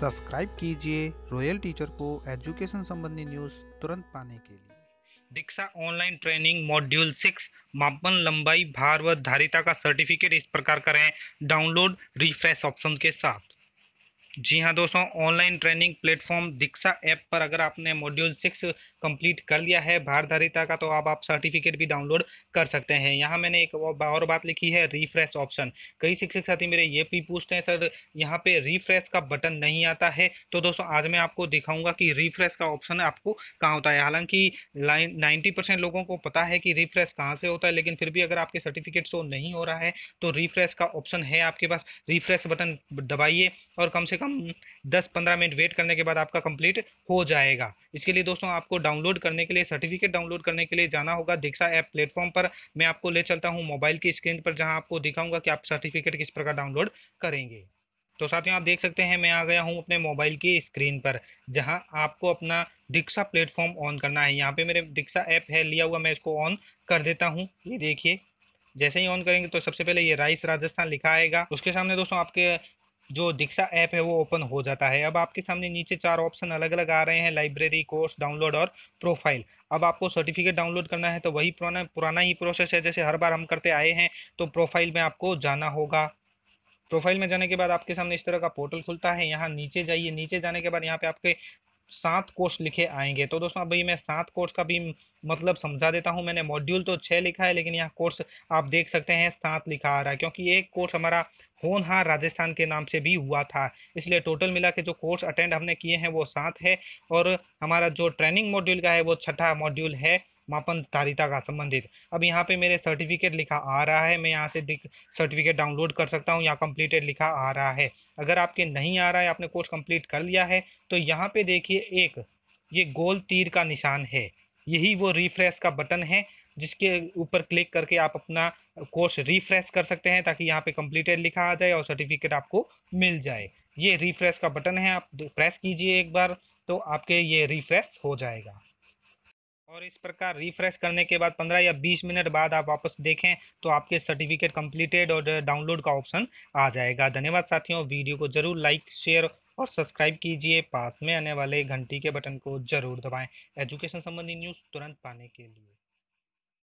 subscribe कीजिए royal teacher को education संबंधी न्यूज तुरंत पाने के लिए Diksha online training module six मापन लंबाई भार व धारिता का सर्टिफिकेट इस प्रकार करें डाउनलोड रिफ्रेश ऑप्शन के साथ जी हाँ दोस्तों online training platform Diksha app पर अगर आपने मॉड्यूल सिक्स कंप्लीट कर लिया है भारधारिता का तो आप आप सर्टिफिकेट भी डाउनलोड कर सकते हैं यहाँ मैंने एक और बात लिखी है रिफ्रेश ऑप्शन कई शिक्षक साथी मेरे ये भी पूछते हैं सर यहाँ पे रिफ्रेश का बटन नहीं आता है तो दोस्तों आज मैं आपको दिखाऊँगा कि रिफ्रेश का ऑप्शन आपको कहाँ होता है हालांकि नाइन्टी परसेंट लोगों को पता है कि रिफ्रेश कहाँ से होता है लेकिन फिर भी अगर आपके सर्टिफिकेट शो नहीं हो रहा है तो रिफ्रेश का ऑप्शन है आपके पास रिफ्रेश बटन दबाइए और कम से कम कम 10-15 मिनट वेट करने के बाद आपका कंप्लीट हो जाएगा इसके लिए दोस्तों आपको डाउनलोड करने के लिए सर्टिफिकेट डाउनलोड करने के लिए जाना होगा दीक्षा ऐप प्लेटफॉर्म पर मैं आपको ले चलता हूँ मोबाइल की स्क्रीन पर जहाँ आपको दिखाऊंगा कि आप सर्टिफिकेट किस प्रकार डाउनलोड करेंगे तो साथियों आप देख सकते हैं मैं आ गया हूँ अपने मोबाइल की स्क्रीन पर जहाँ आपको अपना दीक्षा प्लेटफॉर्म ऑन करना है यहाँ पे मेरे दीक्षा ऐप है लिया हुआ मैं इसको ऑन कर देता हूँ ये देखिए जैसे ही ऑन करेंगे तो सबसे पहले ये राइस राजस्थान लिखा आएगा उसके सामने दोस्तों आपके जो दीक्षा ऐप है वो ओपन हो जाता है अब आपके सामने नीचे चार ऑप्शन अलग अलग आ रहे हैं लाइब्रेरी कोर्स डाउनलोड और प्रोफाइल अब आपको सर्टिफिकेट डाउनलोड करना है तो वही पुराना पुराना ही प्रोसेस है जैसे हर बार हम करते आए हैं तो प्रोफाइल में आपको जाना होगा प्रोफाइल में जाने के बाद आपके सामने इस तरह का पोर्टल खुलता है यहाँ नीचे जाइए नीचे जाने के बाद यहाँ पे आपके सात कोर्स लिखे आएंगे तो दोस्तों अभी मैं सात कोर्स का भी मतलब समझा देता हूँ मैंने मॉड्यूल तो छः लिखा है लेकिन यहाँ कोर्स आप देख सकते हैं सात लिखा आ रहा है क्योंकि एक कोर्स हमारा होनहार राजस्थान के नाम से भी हुआ था इसलिए टोटल मिला के जो कोर्स अटेंड हमने किए हैं वो सात है और हमारा जो ट्रेनिंग मॉड्यूल का है वो छठा मॉड्यूल है मापन धारिता का संबंधित अब यहाँ पे मेरे सर्टिफिकेट लिखा आ रहा है मैं यहाँ से सर्टिफिकेट डाउनलोड कर सकता हूँ यहाँ कंप्लीटेड लिखा आ रहा है अगर आपके नहीं आ रहा है आपने कोर्स कंप्लीट कर लिया है तो यहाँ पे देखिए एक ये गोल तीर का निशान है यही वो रिफ्रेश का बटन है जिसके ऊपर क्लिक करके आप अपना कोर्स रिफ्रेश कर सकते हैं ताकि यहाँ पे कंप्लीटेड लिखा आ जाए और सर्टिफिकेट आपको मिल जाए ये रिफ्रेश का बटन है आप प्रेस कीजिए एक बार तो आपके ये रिफ्रेश हो जाएगा और इस प्रकार रिफ्रेश करने के बाद 15 या 20 मिनट बाद आप वापस देखें तो आपके सर्टिफिकेट कंप्लीटेड और डाउनलोड का ऑप्शन आ जाएगा धन्यवाद साथियों वीडियो को जरूर लाइक शेयर और सब्सक्राइब कीजिए पास में आने वाले घंटी के बटन को जरूर दबाएं एजुकेशन संबंधी न्यूज़ तुरंत पाने के लिए